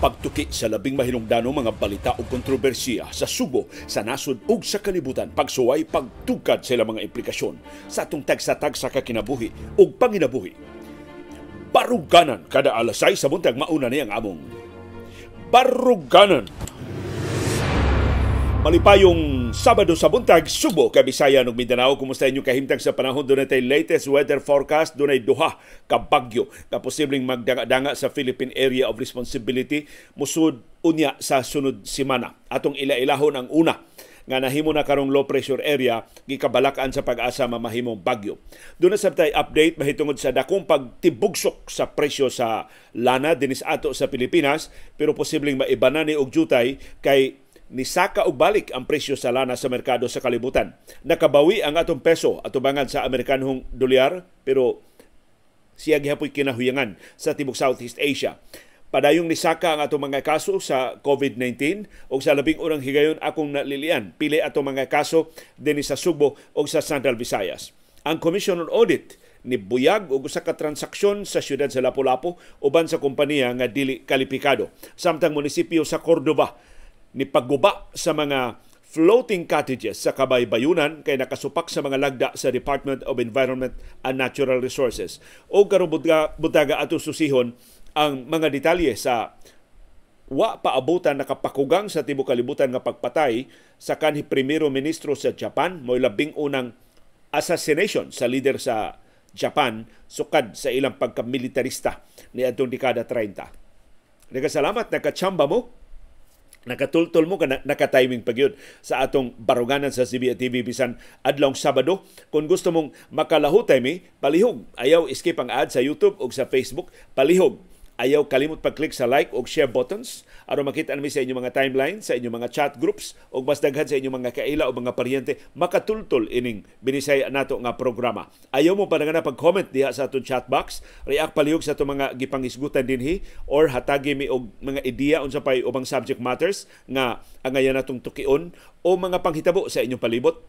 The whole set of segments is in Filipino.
Pagtuki sa labing mahinungdanong mga balita o kontrobersiya sa subo, sa nasod ug sa kalibutan, pagsuway, pagtugkad ilang mga implikasyon sa atong tagsatag sa kakinabuhi ug panginabuhi. Baruganan kada alasay sa buntag mauna ni ang among Baruganan! Malipayong Sabado sa buntag, Subo, Kabisayan ug Mindanao. Kumusta inyo kahimtang sa panahon doon natin latest weather forecast doon ay duha kabagyo bagyo na posibleng magdanga danga sa Philippine Area of Responsibility musud unya sa sunod semana. Atong ila-ilahon ang una nga nahimo na karong low pressure area gikabalakan sa pag-asa mamahimong bagyo. Doon na sa tay update mahitungod sa dakong pagtibugsok sa presyo sa lana dinis ato sa Pilipinas pero posibleng maibana ni og jutay kay nisaka og balik ang presyo sa lana sa merkado sa kalibutan. Nakabawi ang atong peso atubangan sa Amerikanhong dolyar pero siya gihapoy kinahuyangan sa tibok Southeast Asia. Padayong nisaka ang atong mga kaso sa COVID-19 o sa labing unang higayon akong nalilian pili atong mga kaso dinhi sa Subo o sa Central Visayas. Ang Commission on Audit ni buyag og usa ka transaksyon sa siyudad sa Lapu-Lapu uban sa kompanya nga dili kalipikado samtang munisipyo sa Cordoba ni pagguba sa mga floating cottages sa kabaybayunan kay nakasupak sa mga lagda sa Department of Environment and Natural Resources. O karong butaga ato susihon ang mga detalye sa wa paabutan nakapakugang sa tibuok kalibutan nga pagpatay sa kanhi primero ministro sa Japan moy labing unang assassination sa leader sa Japan sukad sa ilang pagkamilitarista ni adtong dekada 30. Nagasalamat nagkachamba mo Nakatultol mo ka nakatiming pag yun sa atong baruganan sa cba bisan adlong Sabado. Kung gusto mong makalahutay mi, palihog. Ayaw iskip ang ad sa YouTube o sa Facebook. Palihog Ayaw kalimot pag-click sa like o share buttons aron makita nami sa inyong mga timeline, sa inyong mga chat groups o mas daghan sa inyong mga kaila o mga paryente makatultol ining binisay nato nga programa. Ayaw mo pa na pag-comment diha sa atong chat box, react palihog sa atong mga gipangisgutan dinhi or hatagi mi og mga ideya unsa pay ubang subject matters nga angayan natong tukion o mga panghitabo sa inyong palibot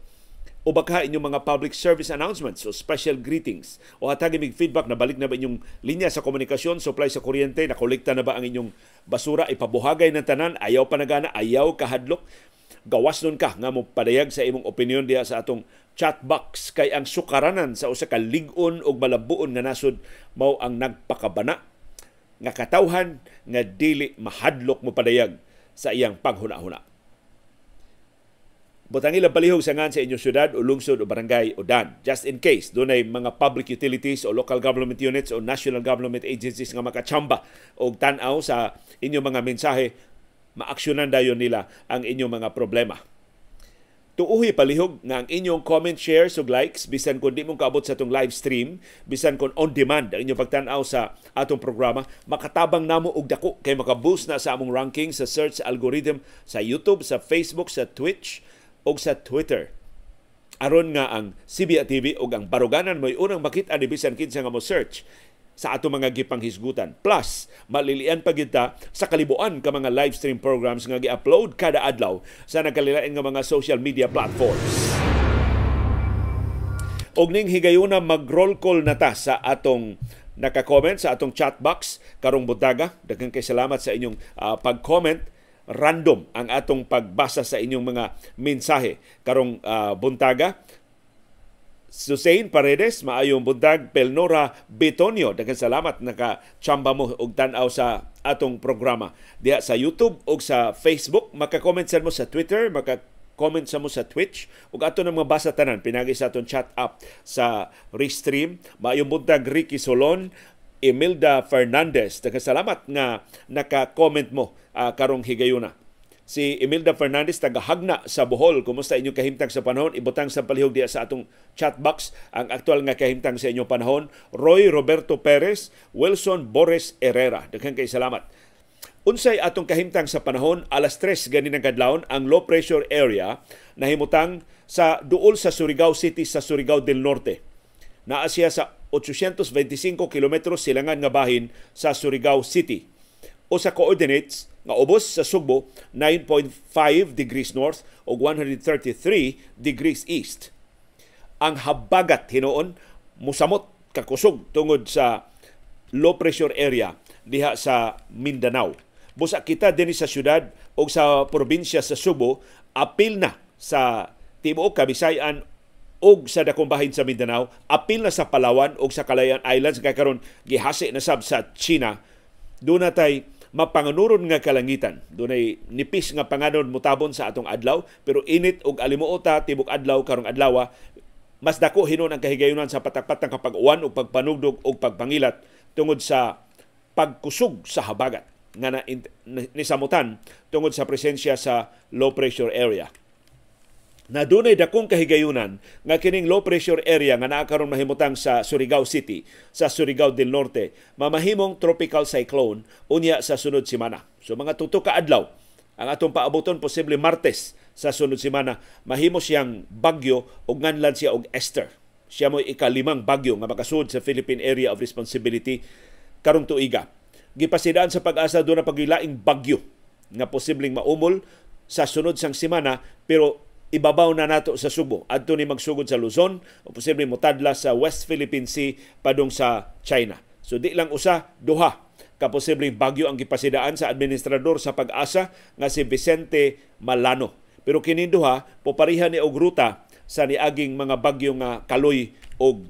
o baka inyong mga public service announcements o special greetings o hatagi mig feedback na balik na ba inyong linya sa komunikasyon, supply sa kuryente, nakolekta na ba ang inyong basura, ipabuhagay ng tanan, ayaw pa nagana, ayaw kahadlok, gawas nun ka nga mo padayag sa imong opinion diya sa atong chat box kay ang sukaranan sa usa ka ligon og malabuon nga nasod mao ang nagpakabana nga katawhan nga dili mahadlok mo padayag sa iyang paghuna-huna butang ilang palihog sa ngan sa inyong syudad o lungsod o barangay o dan. Just in case, doon ay mga public utilities o local government units o national government agencies nga makachamba o tanaw sa inyong mga mensahe, maaksyonan dayon nila ang inyong mga problema. Tuuhi palihog nga ang inyong comment, share, sug likes bisan kun di mong kaabot sa atong live stream, bisan kun on demand ang inyong pagtan-aw sa atong programa, makatabang namo og dako kay makaboost na sa among ranking sa search algorithm sa YouTube, sa Facebook, sa Twitch, og sa Twitter. Aron nga ang CBA TV og ang baruganan mo'y unang makita ni bisan kinsa nga mo search sa ato mga gipanghisgutan. Plus, malilian pa kita sa kalibuan ka mga live stream programs nga gi-upload kada adlaw sa nagkalilain nga mga social media platforms. Og ning higayuna mag-roll call na ta sa atong naka-comment sa atong chat box karong buntaga. Daghang kay salamat sa inyong uh, pag-comment random ang atong pagbasa sa inyong mga mensahe karong uh, buntaga. Susain Paredes, maayong buntag Pelnora Betonio. Daghang salamat naka-chamba mo og tan-aw sa atong programa. Diha sa YouTube o sa Facebook, maka-comment sa mo sa Twitter, maka comment sa mo sa Twitch ug ato mga basa tanan pinagi sa atong chat up sa Restream maayong buntag Ricky Solon Emilda Fernandez. Daghang salamat nga naka-comment mo uh, karong higayuna. Si Imelda Fernandez tagahagna sa Bohol. Kumusta inyong kahimtang sa panahon? Ibutang sa palihog diya sa atong chat box ang aktual nga kahimtang sa inyong panahon. Roy Roberto Perez, Wilson Boris Herrera. Daghang kay salamat. Unsay atong kahimtang sa panahon alas 3 gani ng kadlawon ang low pressure area himutang sa duol sa Surigao City sa Surigao del Norte. Naa siya sa 825 km silangan nga bahin sa Surigao City. O sa coordinates nga ubos sa Subo 9.5 degrees north o 133 degrees east. Ang habagat hinoon musamot kakusog tungod sa low pressure area diha sa Mindanao. Busa kita dinhi sa syudad o sa probinsya sa Subo apil na sa tibuok Kabisayan og sa dakong bahin sa Mindanao, apil na sa Palawan og sa Calayan Islands kay karon gihasi na sab sa China. Dunay tay mapanganurod nga kalangitan. Dunay nipis nga panganod mutabon sa atong adlaw, pero init og alimuota tibok adlaw karong adlawa, mas dako hinon ang kahigayonan sa patakpatang kapag-uwan o pagpanugdog o pagpangilat tungod sa pagkusog sa habagat nga na, nisamutan tungod sa presensya sa low pressure area na dunay dakong kahigayunan nga kining low pressure area nga naa mahimutang sa Surigao City sa Surigao del Norte mamahimong tropical cyclone unya sa sunod semana so mga tuto ka adlaw ang atong paaboton posible Martes sa sunod semana mahimo siyang bagyo ug nganlan siya og Esther siya mo ikalimang bagyo nga makasud sa Philippine Area of Responsibility karong tuiga gipasidaan sa pag-asa do na pagilaing bagyo nga posibleng maumol sa sunod sang semana pero ibabaw na nato sa Subo adto ni magsugod sa Luzon o posible motadla sa West Philippine Sea padung sa China. So di lang usa, duha ka posibleng bagyo ang gipasidaan sa administrador sa pag-asa nga si Vicente Malano. Pero kini duha poparihan ni og ruta sa niaging mga bagyo nga kaloy og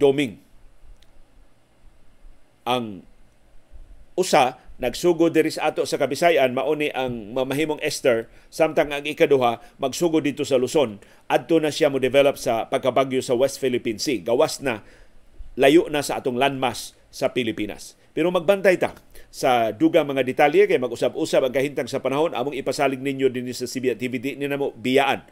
doming. Ang usa nagsugod diri sa ato sa Kabisayan mauni ang mamahimong Esther samtang ang ikaduha magsugod dito sa Luzon adto na siya mo develop sa pagkabagyo sa West Philippine Sea gawas na layo na sa atong landmass sa Pilipinas pero magbantay ta sa duga mga detalye kay mag-usab-usab ang kahintang sa panahon among ipasalig ninyo dinhi sa CBN TV di ni namo biyaan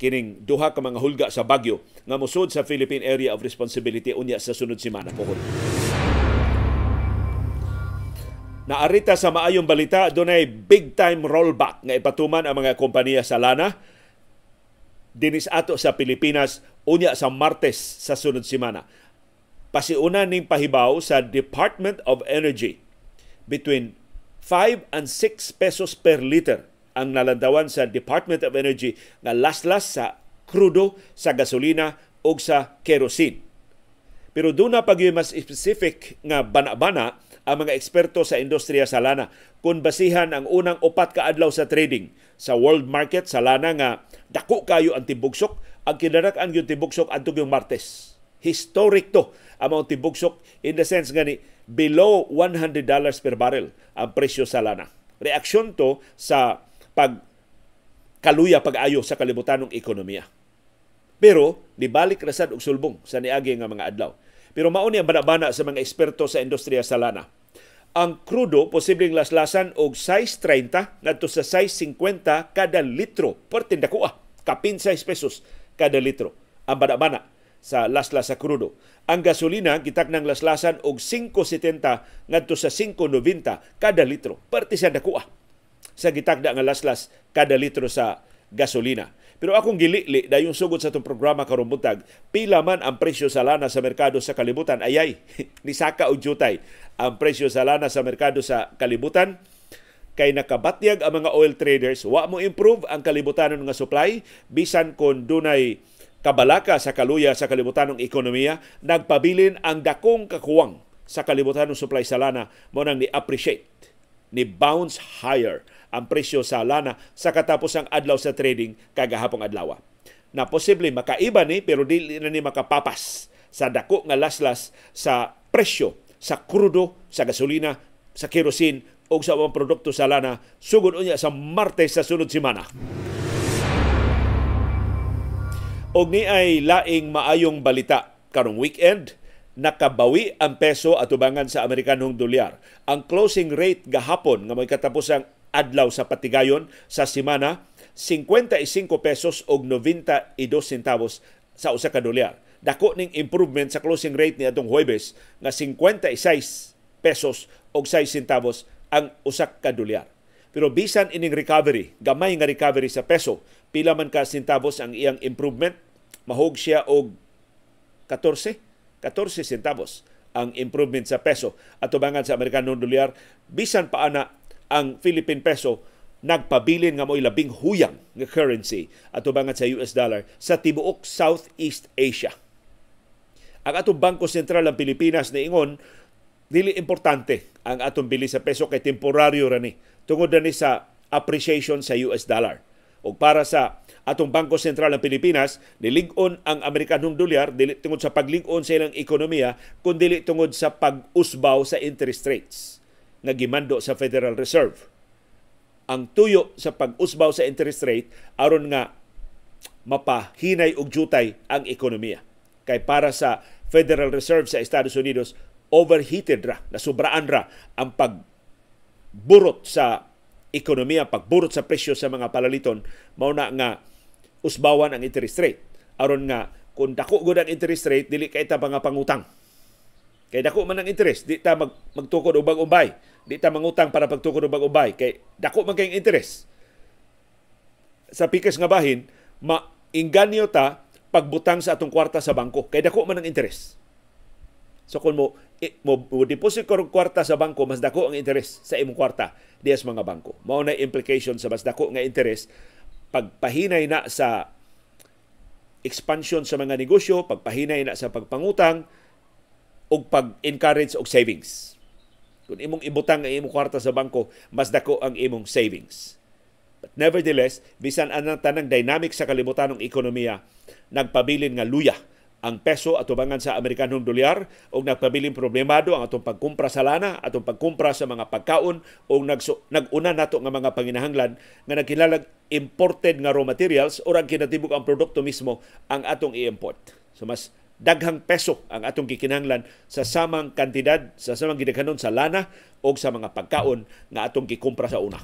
kining duha ka mga hulga sa Bagyo nga musod sa Philippine Area of Responsibility unya sa sunod semana pohon. Naarita sa maayong balita, dunay big time rollback nga ipatuman ang mga kompanya sa lana dinis ato sa Pilipinas unya sa Martes sa sunod semana. Pasiuna ning pahibaw sa Department of Energy between 5 and 6 pesos per liter ang nalandawan sa Department of Energy nga laslas sa krudo, sa gasolina o sa kerosene. Pero doon na pag mas specific nga bana-bana ang mga eksperto sa industriya sa lana kung basihan ang unang upat ka adlaw sa trading sa world market sa lana nga dako kayo ang tibugsok ang kinarak-an yung tibugsok adtong yung Martes. Historic to among tibugsok in the sense gani below $100 dollars per barrel ang presyo sa lana. Reaksyon to sa pag kaluya pag-ayo sa kalibutan ng ekonomiya. Pero nibalik rasad og sulbong sa niagi nga mga adlaw. Pero mao ni ang bana sa mga eksperto sa industriya sa lana ang krudo posibleng laslasan og 6.30 ngadto sa 6.50 kada litro per tindakuha kapin 6 pesos kada litro ang bana-bana sa laslas sa krudo. Ang gasolina gitak ng laslasan og 5.70 ngadto sa 5.90 kada litro per tindakuha sa gitakda nga laslas kada litro sa gasolina. Pero akong gilili dayong sugod sa itong programa karong buntag, pila man ang presyo sa lana sa merkado sa kalibutan. Ayay, ni Saka o Jutay, ang presyo sa lana sa merkado sa kalibutan kay nakabatyag ang mga oil traders wa mo improve ang kalibutanon nga supply bisan kon dunay kabalaka sa kaluya sa kalibutanong ekonomiya nagpabilin ang dakong kakuwang sa kalibutanong supply sa lana mo nang ni appreciate ni bounce higher ang presyo sa lana sa katapos ang adlaw sa trading kagahapong adlaw. Na posible makaiba ni pero dili na ni makapapas sa dako nga laslas sa presyo sa krudo, sa gasolina, sa kerosene o sa mga produkto sa lana sugod unya sa Martes sa sunod semana. Og ni ay laing maayong balita karong weekend nakabawi ang peso atubangan sa Amerikanong dolyar. Ang closing rate gahapon nga may katapusang adlaw sa Patigayon sa semana 55 pesos og 92 centavos sa usa ka dolyar. Dako ning improvement sa closing rate ni atong Huwebes nga 56 pesos og 6 centavos ang usa ka dolyar. Pero bisan ining recovery, gamay nga recovery sa peso, pila man ka centavos ang iyang improvement, mahog siya og 14, 14 centavos ang improvement sa peso at tubangan sa Amerikanong dolyar bisan pa ana ang Philippine peso nagpabilin nga mo'y labing huyang ng currency at bangat sa US dollar sa tibuok Southeast Asia. Ang atong Bangko Sentral ng Pilipinas ni Ingon, dili importante ang atong bili sa peso kay temporaryo rani tungod ni sa appreciation sa US dollar. O para sa atong Bangko Sentral ng Pilipinas, nilig-on ang Amerikanong dolyar dili tungod sa paglig sa ilang ekonomiya kundi tungod sa pag-usbaw sa interest rates nga gimando sa Federal Reserve. Ang tuyo sa pag-usbaw sa interest rate aron nga mapahinay og jutay ang ekonomiya. Kay para sa Federal Reserve sa Estados Unidos, overheated ra, nasubraan ra ang pagburot sa ekonomiya, pagburot sa presyo sa mga palaliton, mao na nga usbawan ang interest rate. aron nga kung dako gud ang interest rate dili kay ta mga pangutang. Kay dako man ang interest, di ta mag, magtukod ubang umbay. Di ta mangutang para pagtukod og bagong bahay kay dako man kayong interes. Sa pikes nga bahin, mainganyo ta pagbutang sa atong kwarta sa bangko kay dako man ang interes. So kung mo, i, mo, mo deposit ko og kwarta sa bangko, mas dako ang interes sa imong kwarta dias mga bangko. Mao na implication sa mas dako nga interes pagpahinay na sa expansion sa mga negosyo, pagpahinay na sa pagpangutang ug pag-encourage og savings. Kung imong ibutang ang imong kwarta sa bangko, mas dako ang imong savings. But nevertheless, bisan anang tanang dynamic sa kalibutan ng ekonomiya, nagpabilin nga luya ang peso atubangan sa Amerikanong dolyar o nagpabilin problemado ang atong pagkumpra sa lana, atong pagkumpra sa mga pagkaon o nagsu- naguna nato nga mga panginahanglan nga nagkilalag imported nga raw materials o ang kinatibok ang produkto mismo ang atong i-import. So mas daghang peso ang atong gikinanglan sa samang kantidad sa samang gidaghanon sa lana o sa mga pagkaon nga atong gikumpra sa una.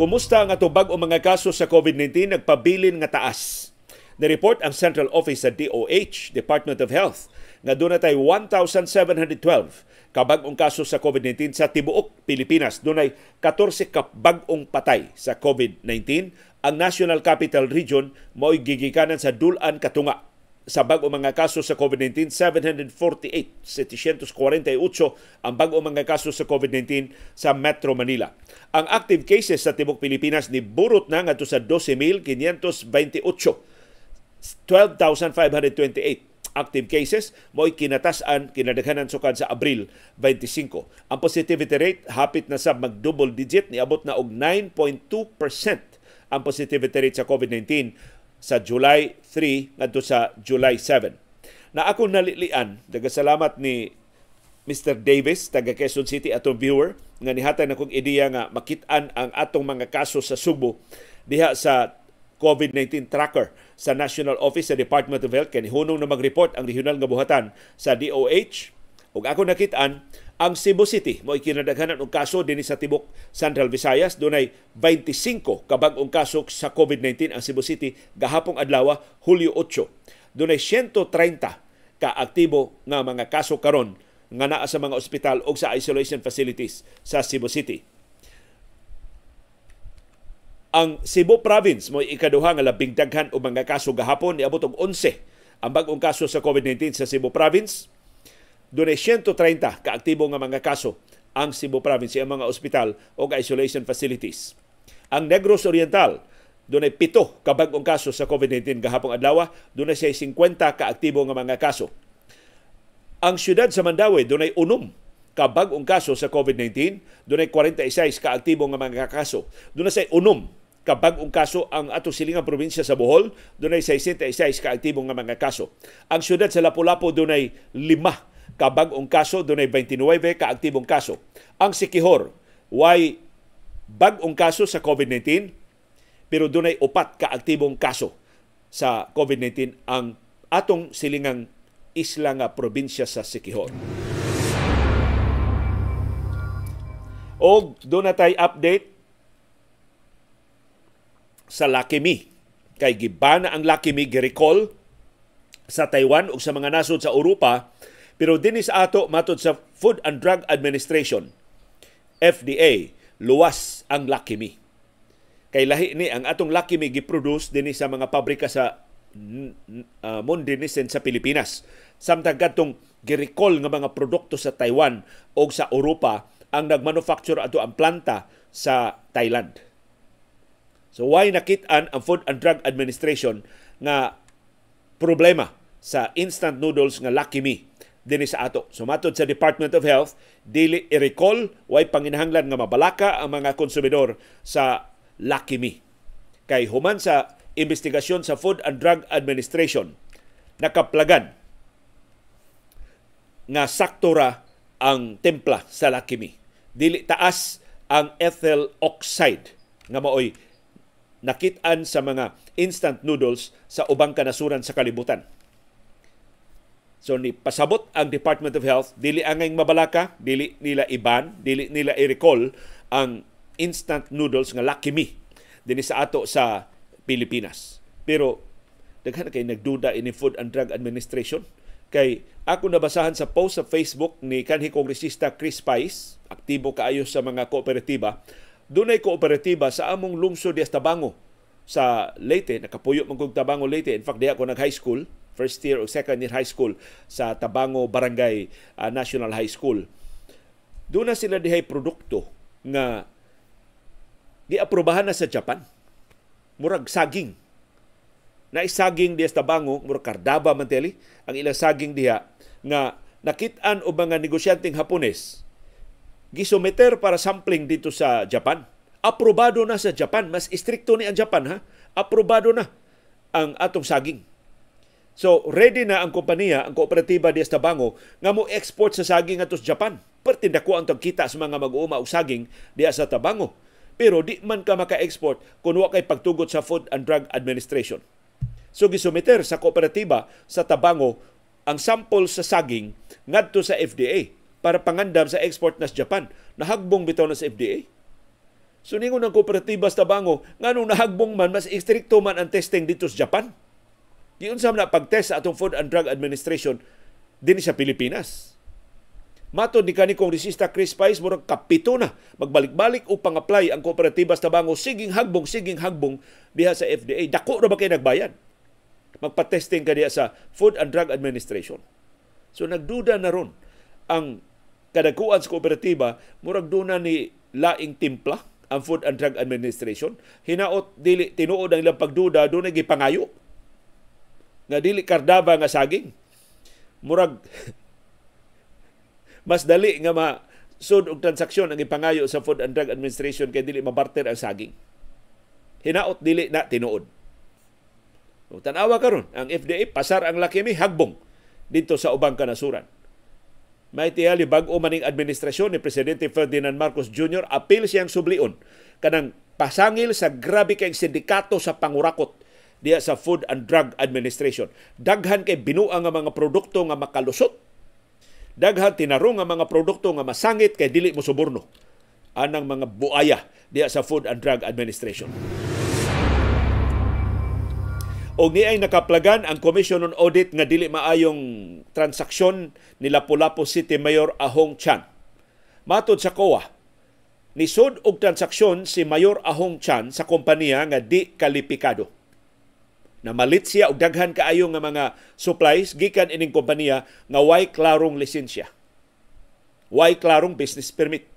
Kumusta ang atubag o mga kaso sa COVID-19 nagpabilin nga taas? Ni-report ang Central Office sa DOH, Department of Health, nga doon natay 1,712 kabagong kaso sa COVID-19 sa tibuok Pilipinas. Doon ay 14 kabagong patay sa COVID-19 ang National Capital Region mao'y gigikanan sa dulan katunga sa bag mga kaso sa COVID-19 748 748 ang bag mga kaso sa COVID-19 sa Metro Manila. Ang active cases sa tibok Pilipinas ni burot na ngadto sa 12,528 12,528 active cases mo'y kinatasan kinadaghanan sukad sa Abril 25. Ang positivity rate hapit na sa mag double digit niabot na og 9.2% ang positivity rate sa COVID-19 sa July 3 ngadto sa July 7. Na ako nalilian, dagasalamat ni Mr. Davis taga Quezon City atong viewer nga nihatag na kong ideya nga makit-an ang atong mga kaso sa Subo diha sa COVID-19 tracker sa National Office sa Department of Health kay hunong na mag-report ang regional nga buhatan sa DOH ug ako nakitaan ang Cebu City mo ikinadaghanan og kaso dinhi sa tibok Central Visayas dunay 25 ka ong kaso sa COVID-19 ang Cebu City gahapong adlaw Hulyo 8. Dunay 130 ka aktibo nga mga kaso karon nga naa sa mga ospital o sa isolation facilities sa Cebu City. Ang Cebu Province mo ikaduha nga labing daghan og mga kaso gahapon niabot og 11 ang bag-ong kaso sa COVID-19 sa Cebu Province doon 130 kaaktibo nga mga kaso ang Cebu Province ang mga ospital o isolation facilities. Ang Negros Oriental, doon ay pito kabagong kaso sa COVID-19 gahapong adlaw, doon ay 50 kaaktibo nga mga kaso. Ang siyudad sa Mandawi, doon ay unom kabagong kaso sa COVID-19, doon ay 46 kaaktibo nga mga kaso. Doon na say unom kabagong kaso ang ato silingang probinsya sa Bohol, doon ay 66 kaaktibo nga mga kaso. Ang siyudad sa Lapu-Lapu doon ay kabag-ong kaso, dunay 29 kaaktibong kaso. Ang Sikihor, why bag-ong kaso sa COVID-19, pero dunay upat kaaktibong kaso sa COVID-19 ang atong silingang isla nga probinsya sa Sikihor. Og doon na tayo update sa Lakimi. Kay gibana ang Lakimi gi-recall sa Taiwan o sa mga nasod sa Europa pero dinis ato matod sa Food and Drug Administration, FDA, luwas ang lakimi. Kay lahi ni ang atong lakimi giproduce dinis sa mga pabrika sa uh, ah, Mondinisen sa Pilipinas. Samtang kadtong girecall nga mga produkto sa Taiwan o sa Europa ang nagmanufacture ato ang planta sa Thailand. So why nakit-an ang Food and Drug Administration nga problema sa instant noodles nga Lucky Me dinhi sa ato. Sumatod sa Department of Health, dili i-recall way panginahanglan nga mabalaka ang mga konsumidor sa Lucky Me. Kay human sa investigasyon sa Food and Drug Administration, nakaplagan nga saktura ang templa sa Lucky Me. Dili taas ang ethyl oxide nga maoy nakitaan sa mga instant noodles sa ubang kanasuran sa kalibutan. So ni pasabot ang Department of Health dili angay mabalaka, dili nila iban, dili nila i-recall ang instant noodles nga Lucky Me dinhi sa ato sa Pilipinas. Pero daghan kay nagduda ini Food and Drug Administration kay ako nabasahan sa post sa Facebook ni kanhi kongresista Chris Pais, aktibo kaayo sa mga kooperatiba. Dunay kooperatiba sa among lungsod di Tabango sa Leyte, nakapuyo man kog Tabango Leyte. In fact, di ako nag high school first year o second year high school sa Tabango Barangay uh, National High School. Doon na sila dihay produkto nga giaprobahan na sa Japan. Murag saging. Na isaging diya sa Tabango, murag kardaba man teli, ang ilang saging diha nga nakitaan o mga negosyanteng Hapones gisumeter para sampling dito sa Japan. Aprobado na sa Japan. Mas istrikto ni ang Japan, ha? Aprobado na ang atong saging. So, ready na ang kompanya, ang kooperatiba di Estabango, nga mo export sa saging sa Japan. ko ang tagkita sa mga mag-uuma o saging di sa Tabango. Pero di man ka maka-export kung wa kay pagtugot sa Food and Drug Administration. So, gisumiter sa kooperatiba sa Tabango ang sample sa saging ngadto sa FDA para pangandam sa export nas Japan. Nahagbong bitaw na sa FDA. So ningon ang kooperatiba sa Tabango, nganong nahagbong man mas istrikto man ang testing dito sa Japan. Giunsam na pagtest sa atong Food and Drug Administration din sa Pilipinas. Matod ni kani kongresista Chris Pais, murag kapito na magbalik-balik o pang-apply ang kooperatiba sa bango, siging hagbong, siging hagbong diha sa FDA. Dako na ba kayo nagbayad? Magpa-testing ka sa Food and Drug Administration. So nagduda na ron ang kadakuan sa kooperatiba, murag duna ni laing timpla ang Food and Drug Administration. Hinaot, dili, tinuod ang ilang pagduda, doon ay gipangayo nga dili kardaba nga saging murag mas dali nga ma sud og transaksyon ang ipangayo sa Food and Drug Administration kay dili mabarter ang saging hinaot dili na tinuod o tanawa karon ang FDA pasar ang lakimi hagbong dito sa ubang kanasuran may tiyali bag-o maning administrasyon ni Presidente Ferdinand Marcos Jr. apil siyang sublion kanang pasangil sa grabe kay sindikato sa pangurakot diya sa Food and Drug Administration. Daghan kay binuang nga mga produkto nga makalusot. Daghan tinarong nga mga produkto nga masangit kay dili mo suborno anang mga buaya diya sa Food and Drug Administration. O ay nakaplagan ang Commission on Audit nga dili maayong transaksyon ni Lapu-Lapu City Mayor Ahong Chan. Matod sa COA, nisod og transaksyon si Mayor Ahong Chan sa kompanya nga di kalipikado na malit siya og daghan kaayo nga mga supplies gikan ining kompanya nga way klarong lisensya. Way klarong business permit.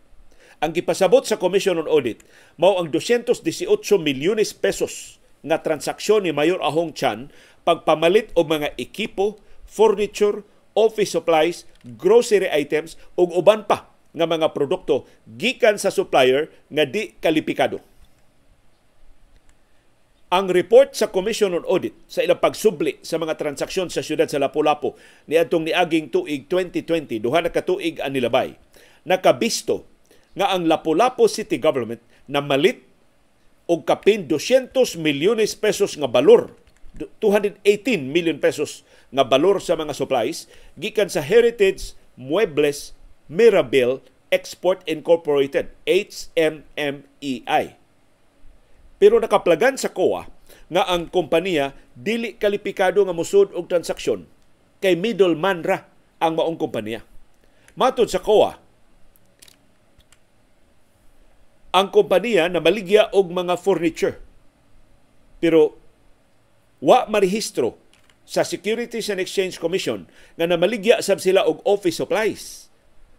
Ang gipasabot sa Commission on Audit mao ang 218 milyones pesos nga transaksyon ni Mayor Ahong Chan pagpamalit og mga ekipo, furniture, office supplies, grocery items ug uban pa nga mga produkto gikan sa supplier nga di kalipikado ang report sa Commission on Audit sa ilang pagsubli sa mga transaksyon sa siyudad sa Lapu-Lapu niadtong niaging tuig 2020 duha na ka tuig ang nilabay nakabisto nga ang Lapu-Lapu City Government na malit og kapin 200 milyones pesos nga balor 218 million pesos nga balor sa mga supplies gikan sa Heritage Muebles Mirabil Export Incorporated HMMEI pero nakaplagan sa COA nga ang kompanya dili kalipikado nga musud og transaksyon kay middleman ra ang maong kompanya. Matod sa COA, ang kompanya na maligya og mga furniture pero wa marehistro sa Securities and Exchange Commission nga namaligya sab sila og office supplies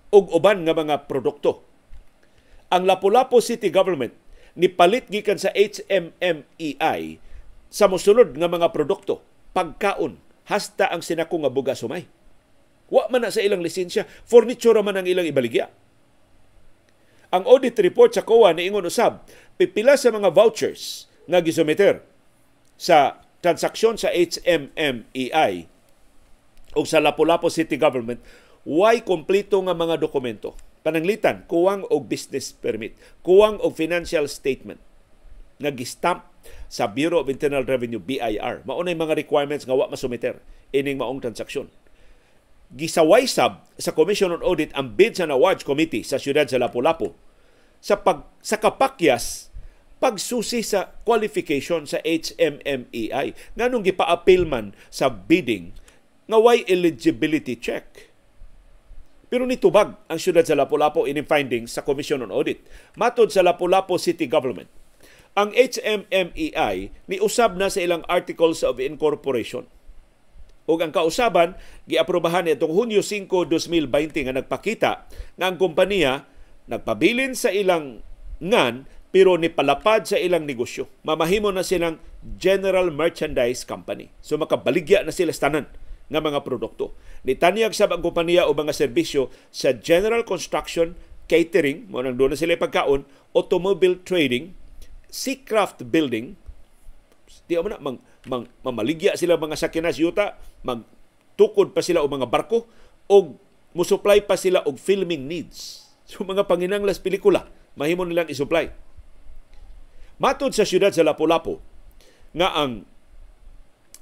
ug uban nga mga produkto. Ang Lapu-Lapu City Government nipalit gikan sa HMMEI sa mosunod nga mga produkto pagkaon hasta ang sinako nga buga sumay wa man na sa ilang lisensya furniture man ang ilang ibaligya ang audit report sa COA ingon usab pipila sa mga vouchers nga gisumiter sa transaksyon sa HMMEI o sa Lapu-Lapu City Government, why kompleto nga mga dokumento? pananglitan kuwang og business permit kuwang og financial statement nga gistamp sa Bureau of Internal Revenue BIR mao nay mga requirements nga wa masumiter ining maong transaksyon gisaway sab sa Commission on Audit ang Bids and Awards Committee sa siyudad sa Lapu-Lapu sa pag sa kapakyas pagsusi sa qualification sa HMMEI nganong gipa-appeal man sa bidding nga why eligibility check pero nitubag ang syudad sa Lapu-Lapu in findings sa Commission on Audit. Matod sa Lapu-Lapu City Government, ang HMMEI ni usab na sa ilang Articles of Incorporation. Ug ang kausaban, giaprobahan nitong Hunyo 5, 2020 nga nagpakita nga ang kumpanya nagpabilin sa ilang ngan pero nipalapad sa ilang negosyo. Mamahimo na silang General Merchandise Company. So makabaligya na sila tanan nga mga produkto. Nitanyag sa ang kumpanya o mga serbisyo sa general construction, catering, mo nang doon na sila pagkaon, automobile trading, seacraft building, di mo na mang, mang, mamaligya sila mga sakinas yuta, magtukod pa sila o mga barko, o musupply pa sila og filming needs. So mga panginanglas pelikula, mahimo nilang isupply. Matod sa siyudad sa Lapu-Lapu, nga ang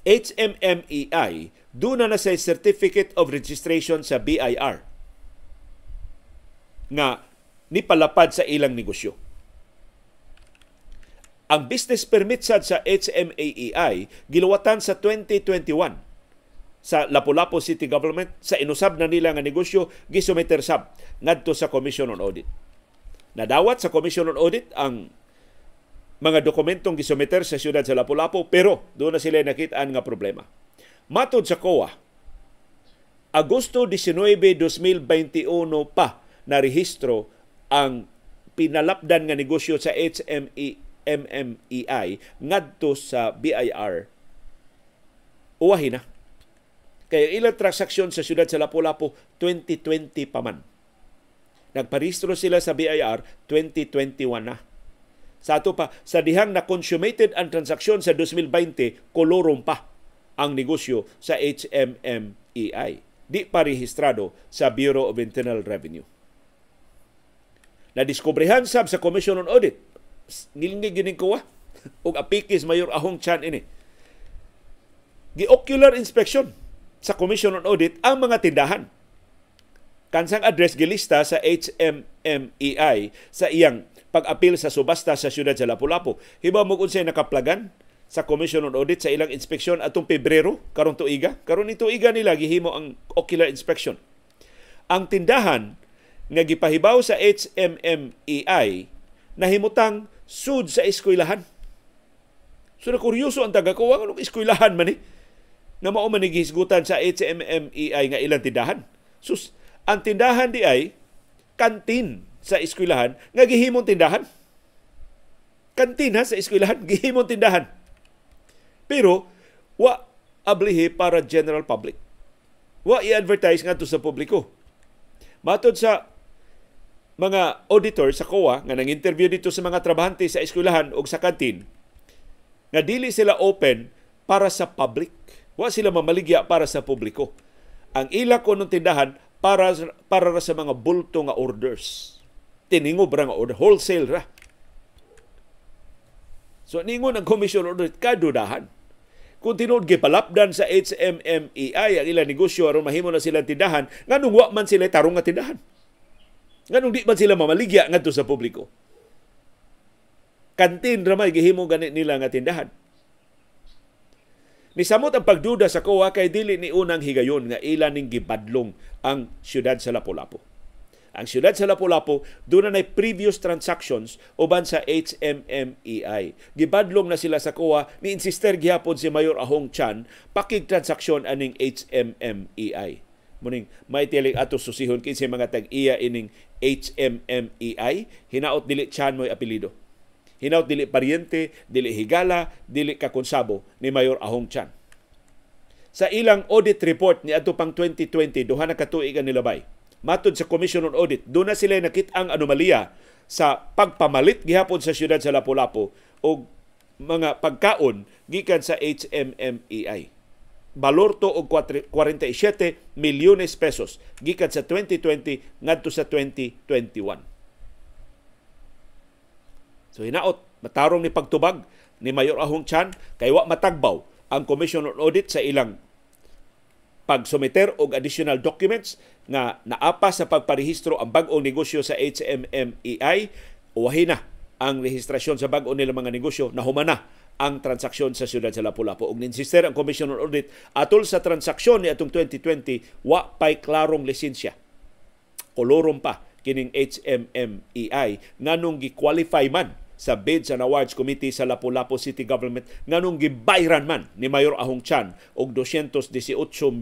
HMMEI doon na, na sa Certificate of Registration sa BIR na nipalapad sa ilang negosyo. Ang business permit sad sa HMAEI giluwatan sa 2021 sa Lapu-Lapu City Government sa inusab na nila nga negosyo gisumiter sab ngadto sa Commission on Audit. Nadawat sa Commission on Audit ang mga dokumentong gisumeter sa siyudad sa Lapu-Lapu pero doon na sila nakitaan nga problema. Matod sa COA, Agosto 19, 2021 pa na rehistro ang pinalapdan nga negosyo sa HME MMEI ngadto sa BIR uwahi na. Kaya ilang transaksyon sa siyudad sa Lapu-Lapu 2020 pa man. Nagparistro sila sa BIR 2021 na. Sa ato pa, sa dihang na consummated ang transaksyon sa 2020, kolorum pa ang negosyo sa HMMEI. Di pa rehistrado sa Bureau of Internal Revenue. Nadiskobrehan sab sa Commission on Audit. Ngilingig gining kuwa. Ah. og apikis mayor ahong chan ini. Gi-ocular inspection sa Commission on Audit ang mga tindahan. Kansang address gilista sa HMMEI sa iyang pag-apil sa subasta sa siyudad sa Lapu-Lapu. Hiba mo kung siya nakaplagan sa Commission on Audit sa ilang inspeksyon atong Pebrero, karon tuiga. Karon ni tuiga nila gihimo ang ocular inspection. Ang tindahan nga gipahibaw sa HMMEI nahimutang sud sa eskwelahan. So na kuryoso ang taga ko, ang eskwelahan man eh, na mao man gihisgutan sa HMMEI nga ilang tindahan. Sus, ang tindahan di ay kantin sa eskwelahan nga gihimong tindahan. Kantina sa eskwelahan gihimong tindahan. Pero wa ablihi para general public. Wa i-advertise to sa publiko. Matod sa mga auditor sa COA nga nang-interview dito sa mga trabahante sa eskwelahan o sa kantin, nga dili sila open para sa public. Wa sila mamaligya para sa publiko. Ang ila ko ng tindahan para para sa mga bulto nga orders tiningob ra nga order, wholesale ra. So ningon ang Commission Order kadudahan. Kung tinuod gipalapdan sa HMMEI ang ilang negosyo aron mahimo na silang tindahan, nganong wa man sila tarong nga tindahan. Nganong di man sila mamaligya ngadto sa publiko. Kantin ramay gihimo gani nila nga tindahan. Nisamot ang pagduda sa COA kay dili ni unang higayon nga ilan ning gibadlong ang siyudad sa Lapu-Lapu. Ang siyudad sa Lapu-Lapu, doon na previous transactions uban sa HMMEI. Gibadlong na sila sa kuha ni insister gihapon si Mayor Ahong Chan pakig transaksyon aning HMMEI. Muning may tiling ato susihon kinsa mga tag-iya ining HMMEI, hinaot dili Chan mo'y apelido. Hinaot dili pariente, dili higala, dili kakonsabo ni Mayor Ahong Chan. Sa ilang audit report ni ato pang 2020, duha na katuig ang nilabay matud sa Commission on Audit, doon na sila nakit ang anomalya sa pagpamalit gihapon sa siyudad sa Lapu-Lapu o mga pagkaon gikan sa HMMEI. Balor to og 47 e milyones pesos gikan sa 2020 ngadto sa 2021. So hinaot matarong ni pagtubag ni Mayor Ahong Chan kay wa matagbaw ang Commission on Audit sa ilang pagsumiter og additional documents nga naapa sa pagparehistro ang bag-ong negosyo sa HMMEI uwahi na ang rehistrasyon sa bag-o nila mga negosyo na humana ang transaksyon sa siyudad sa Lapu-Lapu. Og ninsister ang Commission on Audit atol sa transaksyon ni atong 2020 wa pay klarong lisensya. Kolorom pa kining HMMEI nganong gi-qualify man sa Bids and Awards Committee sa Lapu-Lapu City Government nganong gibayran man ni Mayor Ahong Chan og 218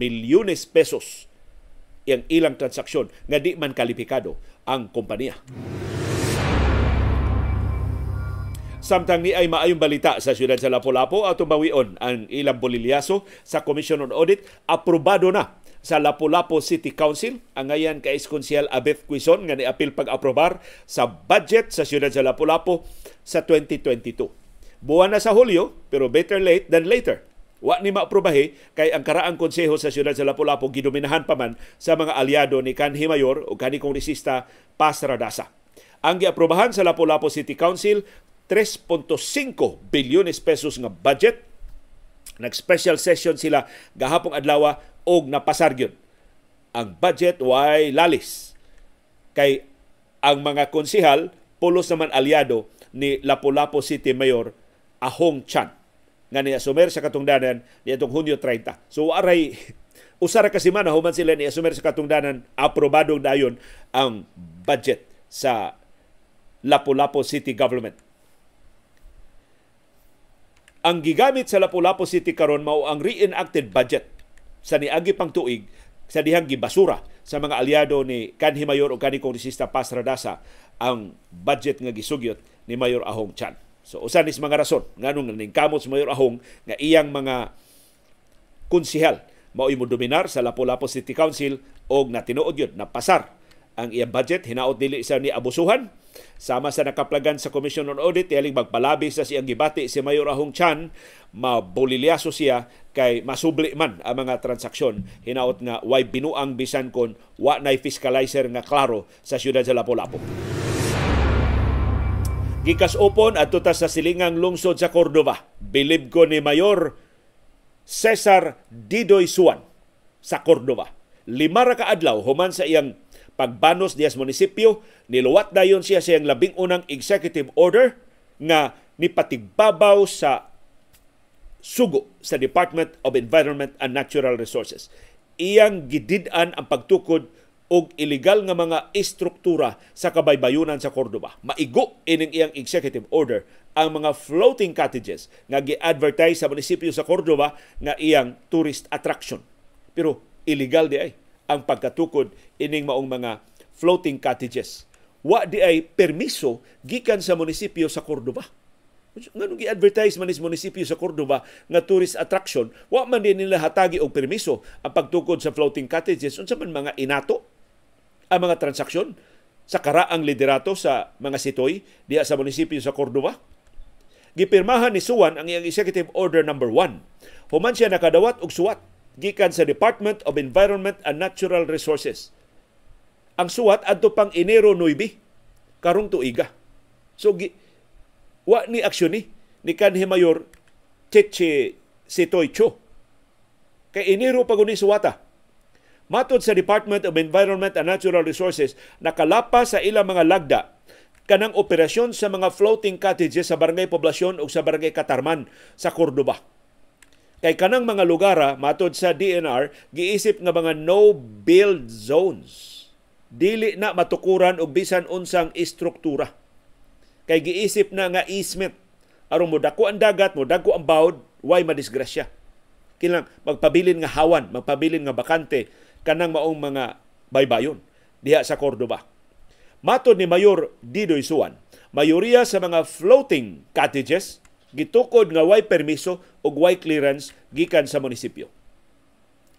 milyones pesos ang ilang transaksyon nga di man kalipikado ang kompanya. Samtang ni ay maayong balita sa siyudad sa Lapu-Lapu at tumawion ang ilang bolilyaso sa Commission on Audit, aprobado na sa Lapu-Lapu City Council ang ngayon kay Eskonsyal Abeth Quizon nga ni niapil pag-aprobar sa budget sa siyudad sa Lapu-Lapu sa 2022. Buwan na sa Hulyo, pero better late than later. Wa ni maaprubahi kay ang karaang konseho sa siyudad sa Lapu-Lapu gidominahan pa man sa mga aliado ni kanhi mayor o kanhi kongresista Paz Radasa. Ang giaprobahan sa Lapu-Lapu City Council 3.5 bilyones pesos nga budget. Nag-special session sila gahapong adlaw og napasar gyud. Ang budget way lalis kay ang mga konsehal pulos naman aliado ni Lapu-Lapu City Mayor Ahong Chan nga ni asumer sa katungdanan ni atong Hunyo 30. So aray usara ka semana human sila ni asumer sa katungdanan aprobado dayon ang budget sa Lapu-Lapu City Government. Ang gigamit sa Lapu-Lapu City karon mao ang reenacted budget sa niagi pang tuig sa dihang gibasura sa mga aliado ni kanhi mayor o kanhi kongresista Paz ang budget nga gisugyot ni Mayor Ahong Chan. So usan is mga rason nganong ningkamot si Mayor Ahong nga iyang mga kunsihal mao mo dominar sa Lapu-Lapu City Council og tinuod yun na pasar ang iyang budget hinaot dili sa ni abusuhan sama sa nakaplagan sa Commission on Audit tiyaling magpalabi sa siyang gibati si Mayor Ahong Chan mabulilyaso siya kay masubli man ang mga transaksyon hinaot nga why binuang bisan kon wa nay fiscalizer nga klaro sa siyudad sa Lapu-Lapu. Gikasupon at tutas sa silingang lungsod sa Cordoba. Bilib ko ni Mayor Cesar Didoy Suan sa Cordoba. Lima ra ka adlaw human sa iyang pagbanos niya sa munisipyo, niluwat dayon siya sa iyang labing unang executive order nga nipatigbabaw sa sugo sa Department of Environment and Natural Resources. Iyang gididan ang pagtukod og ilegal nga mga istruktura sa kabaybayunan sa Cordoba. Maigo ining iyang executive order ang mga floating cottages nga gi-advertise sa munisipyo sa Cordoba nga iyang tourist attraction. Pero ilegal di ay ang pagkatukod ining maong mga floating cottages. Wa di ay permiso gikan sa munisipyo sa Cordoba. Nga gi advertise man sa munisipyo sa Cordoba nga tourist attraction, wa man din nila hatagi og permiso ang pagtukod sa floating cottages unsa man mga inato ang mga transaksyon sa karaang liderato sa mga sitoy diya sa munisipyo sa Cordoba. Gipirmahan ni Suwan ang iyang Executive Order number no. 1. Human siya nakadawat og suwat gikan sa Department of Environment and Natural Resources. Ang suwat adto pang Enero 9 karong tuiga. So gi, wa ni aksyon ni ni kanhi mayor Cheche Sitoy Cho. Kay Enero pag ni suwata Matod sa Department of Environment and Natural Resources, nakalapas sa ilang mga lagda kanang operasyon sa mga floating cottages sa Barangay Poblasyon o sa Barangay Katarman sa Cordoba. Kay kanang mga lugara, matod sa DNR, giisip nga mga no-build zones. Dili na matukuran og bisan unsang istruktura. Kay giisip na nga easement. Aron mo dako ang dagat, mo dako ang bawd, way madisgrasya. Kinang magpabilin nga hawan, magpabilin nga bakante kanang maong mga baybayon diha sa Cordoba. Matod ni Mayor Didoy Suan, mayoriya sa mga floating cottages gitukod nga way permiso ug way clearance gikan sa munisipyo.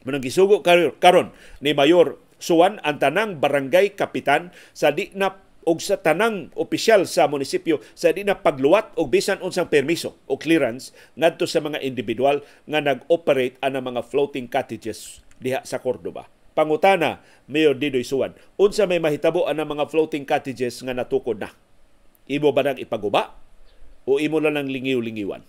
Manang gisugo karon ni Mayor Suan ang tanang barangay kapitan sa di na og sa tanang opisyal sa munisipyo sa di na pagluwat og bisan unsang permiso o clearance ngadto sa mga individual nga nag-operate ana mga floating cottages diha sa Cordoba. Pangutana, Mayor Didoy Suwan, unsa may mahitabo ang mga floating cottages nga natukod na? Imo ba nang ipaguba? O imo lang ng lingiw-lingiwan?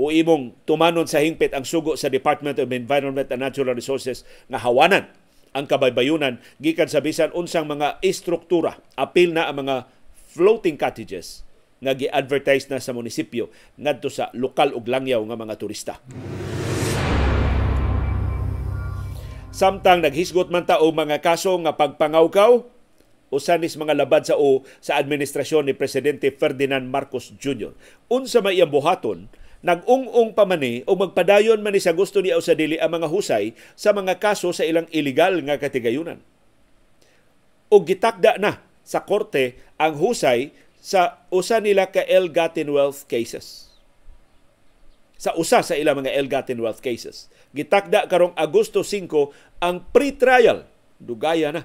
O imong tumanon sa hingpit ang sugo sa Department of Environment and Natural Resources nga hawanan ang kabaybayunan gikan sa bisan unsang mga istruktura apil na ang mga floating cottages nga gi-advertise na sa munisipyo ngadto sa lokal ug langyaw nga mga turista. Samtang naghisgot man ta og mga kaso nga pagpangawkaw o sanis mga labad sa o sa administrasyon ni presidente Ferdinand Marcos Jr. Unsa may iyang buhaton nagungong pa man ni o magpadayon man ni sa gusto ni o sa dili ang mga husay sa mga kaso sa ilang ilegal nga katigayunan. O gitakda na sa korte ang husay sa usa nila ka El Gatin Wealth cases sa usa sa ilang mga ill-gotten wealth cases. Gitakda karong Agosto 5 ang pre-trial. Dugaya na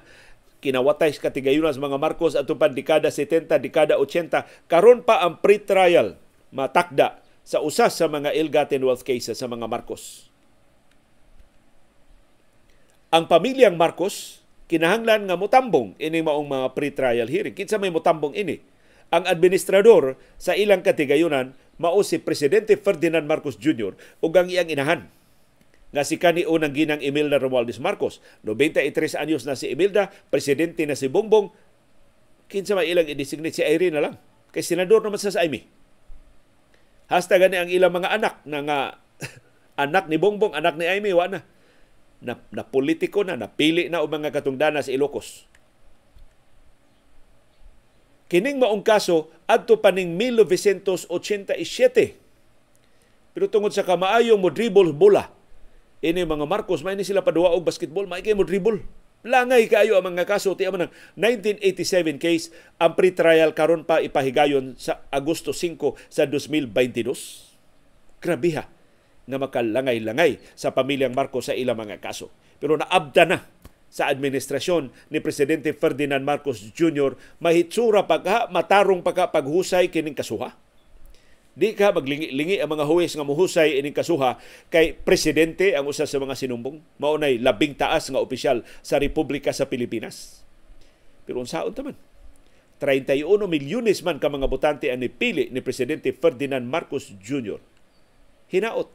kinawatay sa katigayunan sa mga Marcos at tupan dekada 70, dekada 80. Karon pa ang pre-trial matakda sa usa sa mga ill-gotten wealth cases sa mga Marcos. Ang pamilyang Marcos kinahanglan nga mutambong ini maong mga pre-trial hearing. Kinsa may mutambong ini? Ang administrador sa ilang katigayunan mao si Presidente Ferdinand Marcos Jr. ug ang iyang inahan nga si kani unang ginang Imelda Romualdez Marcos. 93 anyos na si Imelda, presidente na si Bongbong. Kinsa may ilang i-designate si Irene na lang. Kay senador naman sa Saimi. E. Hasta gani ang ilang mga anak na nga anak ni Bongbong, anak ni Aimee, wa na. Na, na politiko na, napili na o mga katungdana sa Ilocos. Kining maong kaso adto pa ning 1987. Pero tungod sa kamaayong mo dribble bola, ini mga Marcos may ni sila paduwa og basketball, may kay mo dribble. Langay kayo ang mga kaso ti amo ng 1987 case ang pre-trial karon pa ipahigayon sa Agosto 5 sa 2022. Grabiha na makalangay-langay sa pamilyang Marcos sa ilang mga kaso. Pero naabda na sa administrasyon ni Presidente Ferdinand Marcos Jr. mahitsura pagha matarong pagka paghusay kining kasuha. Di ka maglingi-lingi ang mga huwes nga muhusay ining kasuha kay presidente ang usa sa mga sinumbong. Maunay labing taas nga opisyal sa Republika sa Pilipinas. Pero unsaon ta man? 31 milyones man ka mga botante ang nipili ni Presidente Ferdinand Marcos Jr. Hinaot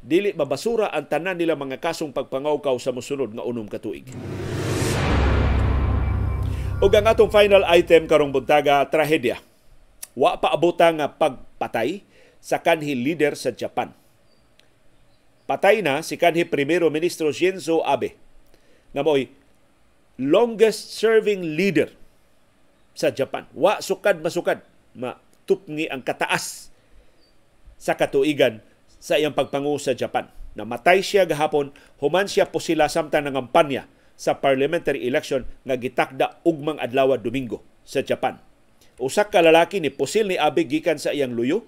dili mabasura ang tanan nila mga kasong pagpangawkaw sa mosunod nga unom ka tuig. Ug ang atong final item karong buntaga trahedya. Wa paabota nga pagpatay sa kanhi leader sa Japan. Patay na si kanhi Primero Ministro Shinzo Abe nga mo'y longest serving leader sa Japan. Wa sukad masukad matupngi ang kataas sa katuigan sa iyang pagpangu sa Japan. Namatay siya gahapon, human siya po sila samtang nangampanya sa parliamentary election nga gitakda ugmang adlaw Domingo sa Japan. Usak ka lalaki ni pusil ni Abe gikan sa iyang luyo.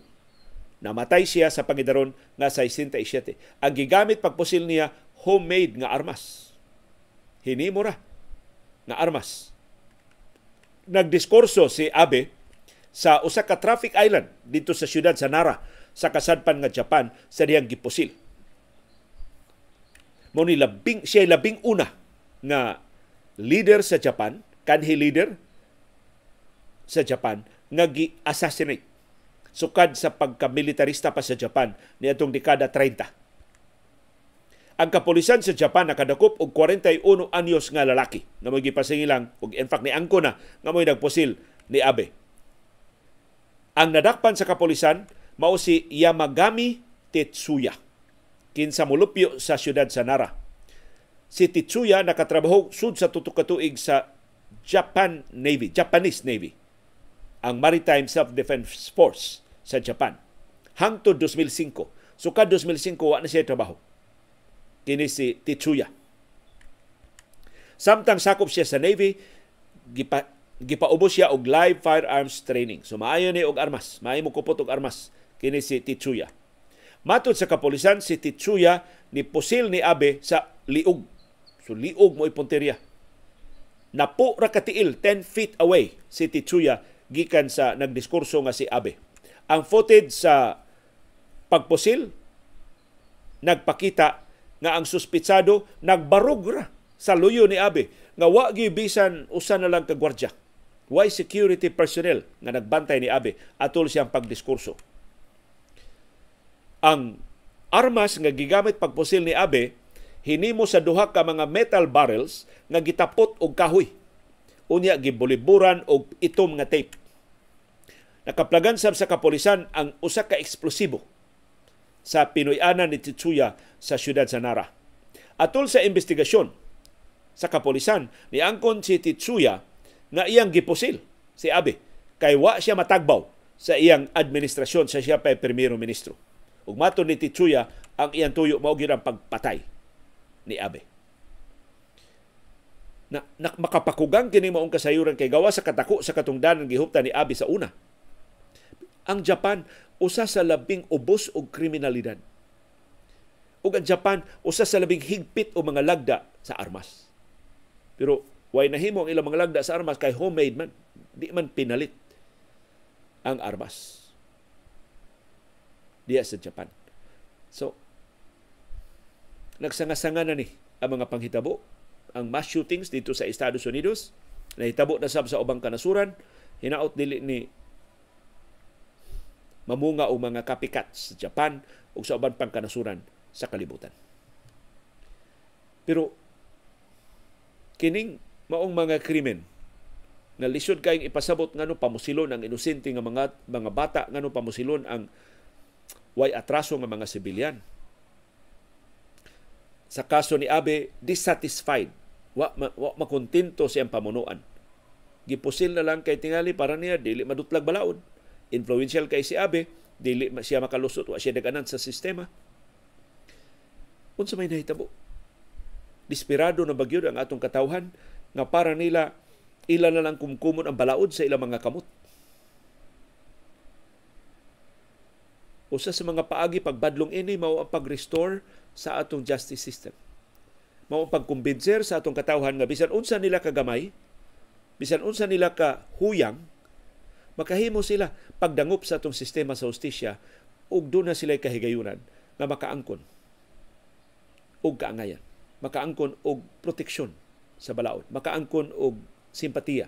Namatay siya sa pangidaron nga 67. Ang gigamit pagpusil niya homemade nga armas. Hinimo ra nga armas. Nagdiskurso si Abe sa usa ka traffic island dito sa siyudad sa Nara sa kasadpan nga Japan sa diyang gipusil. Mao ni labing siya labing una nga leader sa Japan, kanhi leader sa Japan nga gi-assassinate sukad sa pagkamilitarista pa sa Japan niadtong dekada 30. Ang kapulisan sa Japan nakadakop og 41 anyos nga lalaki nga mo'y gipasingilang og in fact ni angko na nga mo'y nagpusil ni Abe. Ang nadakpan sa kapulisan mao si Yamagami Tetsuya kinsa mulupyo sa siyudad sa Nara. Si Tetsuya nakatrabaho sud sa tutok ka tuig sa Japan Navy, Japanese Navy, ang Maritime Self-Defense Force sa Japan. Hangtod 2005. Suka so, 2005 wala na siya trabaho. Kini si Tetsuya. Samtang sakop siya sa Navy, gipa, gipaubos siya og live firearms training. So maayo ni og armas, maayo mo kupot og armas kini si Titsuya. Matod sa kapulisan si Titsuya ni pusil ni Abe sa liog. So liog mo ipunteriya. Napo ra katiil 10 feet away si Titsuya gikan sa nagdiskurso nga si Abe. Ang footage sa pagpusil nagpakita nga ang suspitsado nagbarog ra sa luyo ni Abe nga wa bisan usa na lang ka gwardiya. Why security personnel nga nagbantay ni Abe atol siyang pagdiskurso. Ang armas nga gigamit pagpusil ni Abe hinimo sa duha ka mga metal barrels nga gitapot og kahoy. Unya gibuliburan og itom nga tape. Nakaplagan sab sa kapolisan ang usa ka eksplosibo sa Pinoyanan ni Titsuya sa siyudad sa Nara. Atol sa investigasyon sa kapolisan ni angkon si Titsuya nga iyang gipusil si Abe kay wa siya matagbaw sa iyang administrasyon sa siya pa primero ministro. Ug mato ni Titsuya, ang iyang tuyo mao ang pagpatay ni Abe. Na, na makapakugang kini maong kasayuran kay gawa sa katako sa katungdanan gihuptan ni Abe sa una. Ang Japan usa sa labing ubos og kriminalidad. Ug ang Japan usa sa labing higpit o mga lagda sa armas. Pero way nahimo ang ilang mga lagda sa armas kay homemade man, di man pinalit ang armas diya sa Japan. So, nagsanga na ni ang mga panghitabo. Ang mass shootings dito sa Estados Unidos, nahitabo na sab sa ubang kanasuran, hinaot dili ni mamunga o mga kapikat sa Japan o sa ubang pangkanasuran sa kalibutan. Pero kining maong mga krimen na lisod kayong ipasabot ngano pamusilon ang inosente nga mga mga bata ngano pamusilon ang way atraso nga mga sibilyan. Sa kaso ni Abe, dissatisfied. Wa, ma, wa makontento siyang pamunuan. Gipusil na lang kay tingali para niya dili madutlag balaod. Influential kay si Abe, dili siya makalusot, wa siya daganan sa sistema. Unsa may nahitabo? Desperado na bagyod ang atong katawhan nga para nila ila na lang kumkumon ang balaod sa ilang mga kamot usa sa mga paagi pagbadlong ini mao ang pag-restore sa atong justice system. Mao ang pagkumbinser sa atong katawhan nga bisan unsa nila kagamay, bisan unsa nila ka huyang, makahimo sila pagdangop sa atong sistema sa hustisya ug doon na sila kahigayunan nga makaangkon og kaangayan, makaangkon og proteksyon sa balaod, makaangkon og simpatiya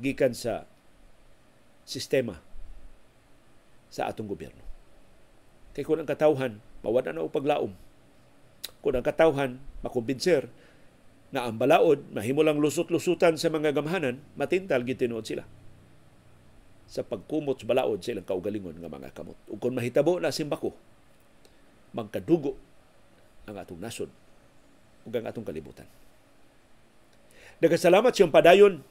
gikan sa sistema sa atong gobyerno. Kay kung ang katawhan, mawala na og paglaom. Kung ang katawhan, makumbinser na ang balaod, mahimulang lusot-lusutan sa mga gamhanan, matintal gitinuod sila sa pagkumot sa balaod sa ilang kaugalingon nga mga kamot. Ug kung mahitabo na simbako, magkadugo ang atong nasod ug ang atong kalibutan. Nagkasalamat siyang padayon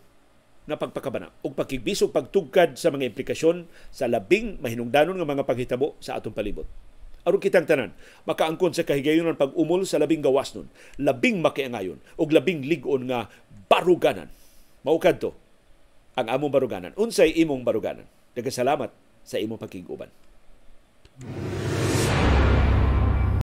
na pagpakabana ug pagkigbisog pagtugkad sa mga implikasyon sa labing mahinungdanon nga mga paghitabo sa atong palibot. Aron kitang tanan, makaangkon sa kahigayonan pag-umol sa labing gawas nun, labing makiangayon ug labing ligon nga baruganan. Mao kadto ang among baruganan. Unsay imong baruganan? Daghang salamat sa imong pakiguban.